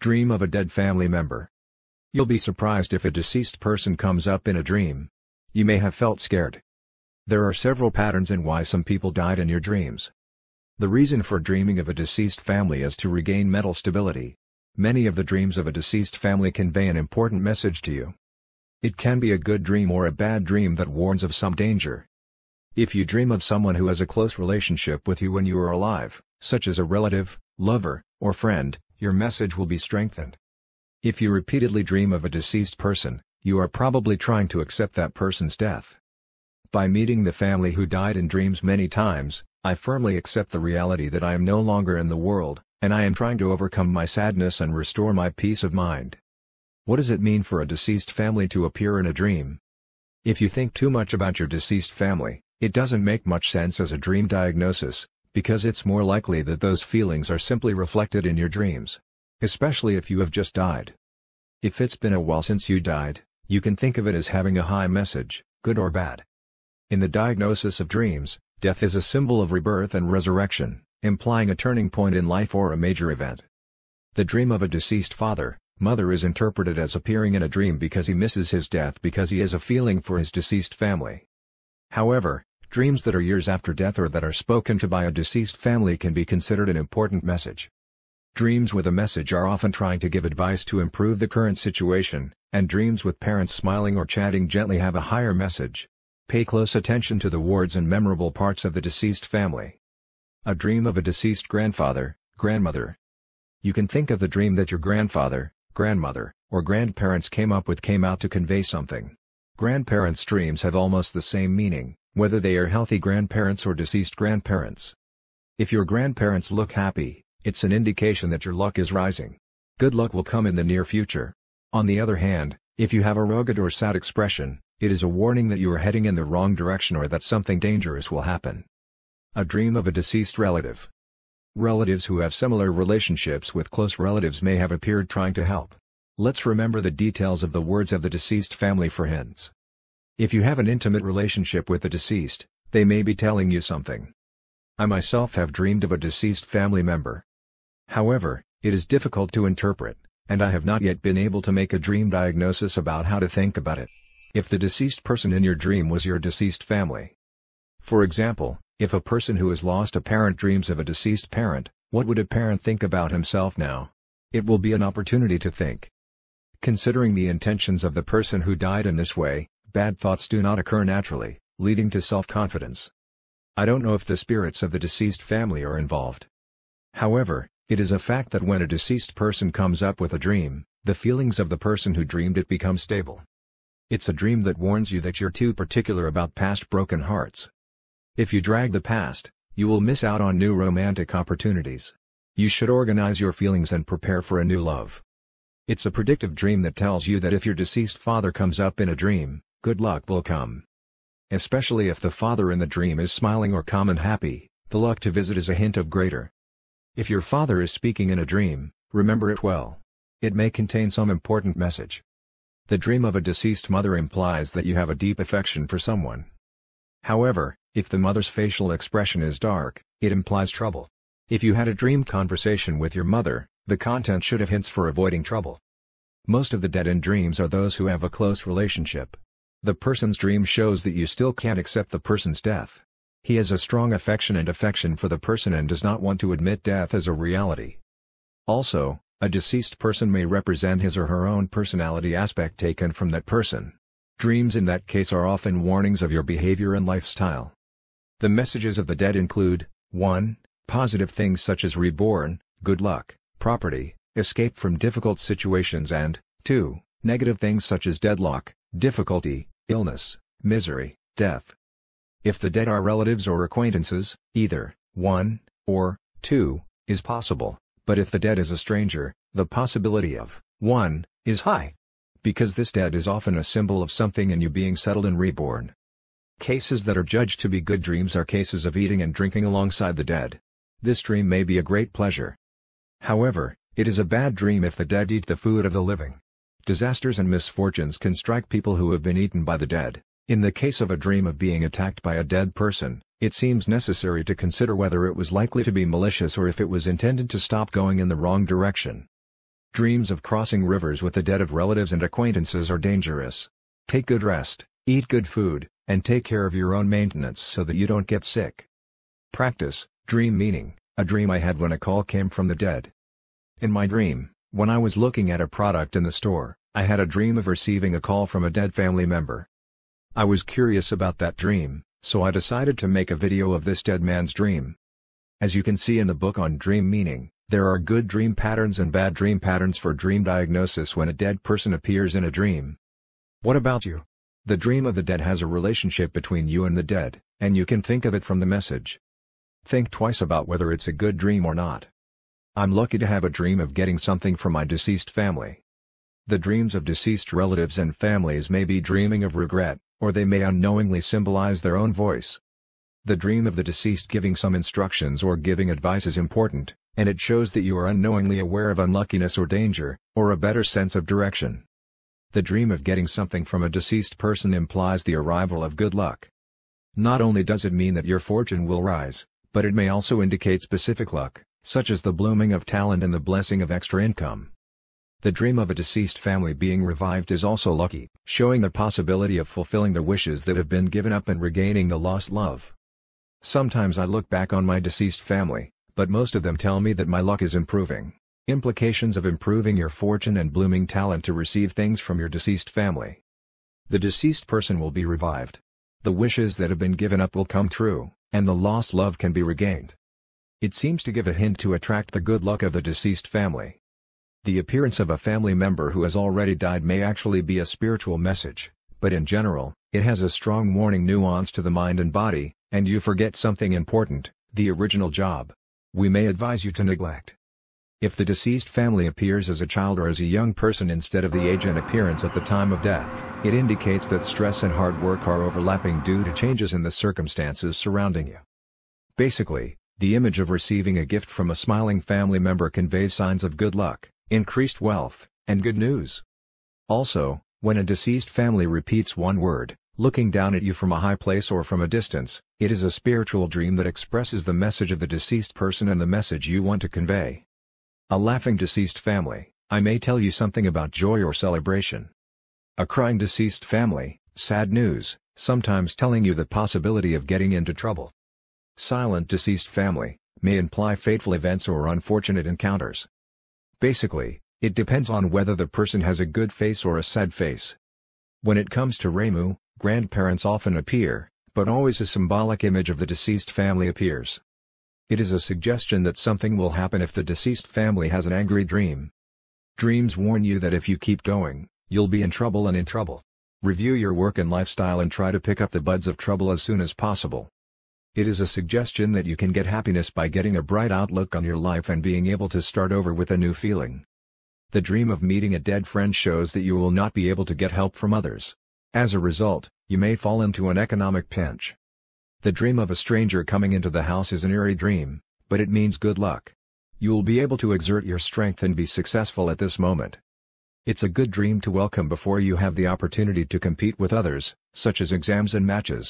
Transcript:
Dream of a dead family member. You'll be surprised if a deceased person comes up in a dream. You may have felt scared. There are several patterns in why some people died in your dreams. The reason for dreaming of a deceased family is to regain mental stability. Many of the dreams of a deceased family convey an important message to you. It can be a good dream or a bad dream that warns of some danger. If you dream of someone who has a close relationship with you when you are alive, such as a relative, lover, or friend, your message will be strengthened. If you repeatedly dream of a deceased person, you are probably trying to accept that person's death. By meeting the family who died in dreams many times, I firmly accept the reality that I am no longer in the world, and I am trying to overcome my sadness and restore my peace of mind. What does it mean for a deceased family to appear in a dream? If you think too much about your deceased family, it doesn't make much sense as a dream diagnosis, because it's more likely that those feelings are simply reflected in your dreams. Especially if you have just died. If it's been a while since you died, you can think of it as having a high message, good or bad. In the diagnosis of dreams, death is a symbol of rebirth and resurrection, implying a turning point in life or a major event. The dream of a deceased father, mother is interpreted as appearing in a dream because he misses his death because he has a feeling for his deceased family. However, Dreams that are years after death or that are spoken to by a deceased family can be considered an important message. Dreams with a message are often trying to give advice to improve the current situation, and dreams with parents smiling or chatting gently have a higher message. Pay close attention to the words and memorable parts of the deceased family. A dream of a deceased grandfather, grandmother. You can think of the dream that your grandfather, grandmother, or grandparents came up with came out to convey something. Grandparents' dreams have almost the same meaning, whether they are healthy grandparents or deceased grandparents. If your grandparents look happy, it's an indication that your luck is rising. Good luck will come in the near future. On the other hand, if you have a rugged or sad expression, it is a warning that you are heading in the wrong direction or that something dangerous will happen. A dream of a deceased relative. Relatives who have similar relationships with close relatives may have appeared trying to help. Let's remember the details of the words of the deceased family for hints. If you have an intimate relationship with the deceased, they may be telling you something. I myself have dreamed of a deceased family member. However, it is difficult to interpret, and I have not yet been able to make a dream diagnosis about how to think about it. If the deceased person in your dream was your deceased family. For example, if a person who has lost a parent dreams of a deceased parent, what would a parent think about himself now? It will be an opportunity to think. Considering the intentions of the person who died in this way, bad thoughts do not occur naturally, leading to self-confidence. I don't know if the spirits of the deceased family are involved. However, it is a fact that when a deceased person comes up with a dream, the feelings of the person who dreamed it become stable. It's a dream that warns you that you're too particular about past broken hearts. If you drag the past, you will miss out on new romantic opportunities. You should organize your feelings and prepare for a new love. It's a predictive dream that tells you that if your deceased father comes up in a dream, good luck will come. Especially if the father in the dream is smiling or calm and happy, the luck to visit is a hint of greater. If your father is speaking in a dream, remember it well. It may contain some important message. The dream of a deceased mother implies that you have a deep affection for someone. However, if the mother's facial expression is dark, it implies trouble. If you had a dream conversation with your mother, the content should have hints for avoiding trouble. Most of the dead in dreams are those who have a close relationship, the person's dream shows that you still can't accept the person's death. He has a strong affection and affection for the person and does not want to admit death as a reality. Also, a deceased person may represent his or her own personality aspect taken from that person. Dreams in that case are often warnings of your behavior and lifestyle. The messages of the dead include 1. Positive things such as reborn, good luck, property, escape from difficult situations and 2. Negative things such as deadlock, difficulty, illness, misery, death. If the dead are relatives or acquaintances, either 1 or 2 is possible, but if the dead is a stranger, the possibility of 1 is high. Because this dead is often a symbol of something in you being settled and reborn. Cases that are judged to be good dreams are cases of eating and drinking alongside the dead. This dream may be a great pleasure. However, it is a bad dream if the dead eat the food of the living. Disasters and misfortunes can strike people who have been eaten by the dead. In the case of a dream of being attacked by a dead person, it seems necessary to consider whether it was likely to be malicious or if it was intended to stop going in the wrong direction. Dreams of crossing rivers with the dead of relatives and acquaintances are dangerous. Take good rest, eat good food, and take care of your own maintenance so that you don't get sick. Practice, dream meaning, a dream I had when a call came from the dead. In my dream, when I was looking at a product in the store, I had a dream of receiving a call from a dead family member. I was curious about that dream, so I decided to make a video of this dead man's dream. As you can see in the book on dream meaning, there are good dream patterns and bad dream patterns for dream diagnosis when a dead person appears in a dream. What about you? The dream of the dead has a relationship between you and the dead, and you can think of it from the message. Think twice about whether it's a good dream or not. I'm lucky to have a dream of getting something from my deceased family. The dreams of deceased relatives and families may be dreaming of regret, or they may unknowingly symbolize their own voice. The dream of the deceased giving some instructions or giving advice is important, and it shows that you are unknowingly aware of unluckiness or danger, or a better sense of direction. The dream of getting something from a deceased person implies the arrival of good luck. Not only does it mean that your fortune will rise, but it may also indicate specific luck, such as the blooming of talent and the blessing of extra income. The dream of a deceased family being revived is also lucky, showing the possibility of fulfilling the wishes that have been given up and regaining the lost love. Sometimes I look back on my deceased family, but most of them tell me that my luck is improving. Implications of improving your fortune and blooming talent to receive things from your deceased family. The deceased person will be revived. The wishes that have been given up will come true, and the lost love can be regained. It seems to give a hint to attract the good luck of the deceased family. The appearance of a family member who has already died may actually be a spiritual message, but in general, it has a strong warning nuance to the mind and body, and you forget something important, the original job. We may advise you to neglect. If the deceased family appears as a child or as a young person instead of the age and appearance at the time of death, it indicates that stress and hard work are overlapping due to changes in the circumstances surrounding you. Basically, the image of receiving a gift from a smiling family member conveys signs of good luck, increased wealth, and good news. Also, when a deceased family repeats one word, looking down at you from a high place or from a distance, it is a spiritual dream that expresses the message of the deceased person and the message you want to convey. A laughing deceased family, I may tell you something about joy or celebration. A crying deceased family, sad news, sometimes telling you the possibility of getting into trouble. Silent deceased family, may imply fateful events or unfortunate encounters. Basically, it depends on whether the person has a good face or a sad face. When it comes to Remu, grandparents often appear, but always a symbolic image of the deceased family appears. It is a suggestion that something will happen if the deceased family has an angry dream. Dreams warn you that if you keep going, you'll be in trouble and in trouble. Review your work and lifestyle and try to pick up the buds of trouble as soon as possible. It is a suggestion that you can get happiness by getting a bright outlook on your life and being able to start over with a new feeling. The dream of meeting a dead friend shows that you will not be able to get help from others. As a result, you may fall into an economic pinch. The dream of a stranger coming into the house is an eerie dream, but it means good luck. You'll be able to exert your strength and be successful at this moment. It's a good dream to welcome before you have the opportunity to compete with others, such as exams and matches.